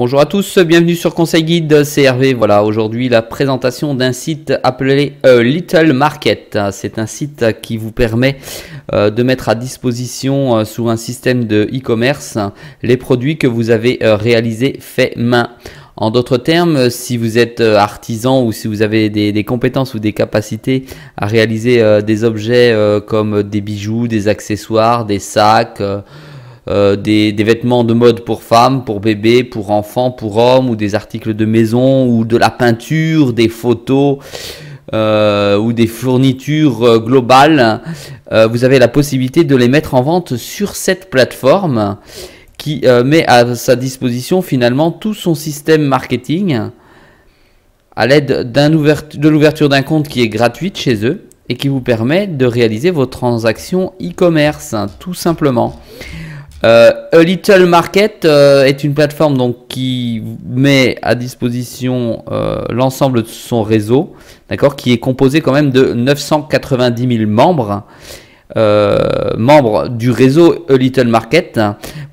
Bonjour à tous, bienvenue sur Conseil Guide, c'est Hervé. Voilà, aujourd'hui la présentation d'un site appelé euh, Little Market. C'est un site qui vous permet euh, de mettre à disposition euh, sous un système de e-commerce les produits que vous avez réalisés fait main. En d'autres termes, si vous êtes artisan ou si vous avez des, des compétences ou des capacités à réaliser des objets comme des bijoux, des accessoires, des sacs, euh, des, vêtements de mode pour femmes, pour bébés, pour enfants, pour hommes, ou des articles de maison, ou de la peinture, des photos, euh, ou des fournitures euh, globales. vous avez la possibilité de les mettre en vente sur cette plateforme qui met à sa disposition finalement tout son système marketing à l'aide de l'ouverture d'un compte qui est gratuite chez eux et qui vous permet de réaliser vos transactions e-commerce, hein, tout simplement. Euh, A Little Market euh, est une plateforme donc qui met à disposition euh, l'ensemble de son réseau, d'accord, qui est composé quand même de 990 000 membres. membres du réseau A Little Market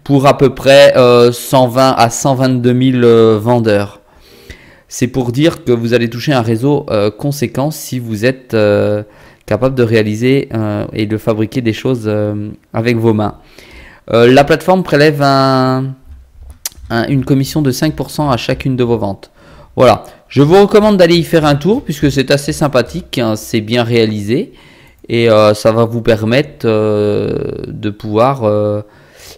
pour à peu près 120 à 122 000 vendeurs. C'est pour dire que vous allez toucher un réseau conséquent si vous êtes capable de réaliser et de fabriquer des choses avec vos mains. Euh, la plateforme prélève une commission de 5% à chacune de vos ventes. Voilà, je vous recommande d'aller y faire un tour puisque c'est assez sympathique, hein, c'est bien réalisé et euh, ça va vous permettre euh, de pouvoir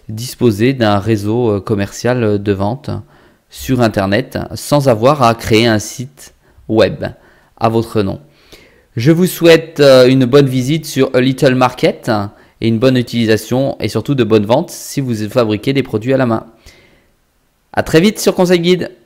disposer d'un réseau commercial de vente sur Internet sans avoir à créer un site web à votre nom. Je vous souhaite une bonne visite sur A Little Market et une bonne utilisation et surtout de bonnes ventes si vous fabriquez des produits à la main. A très vite sur Conseil Guide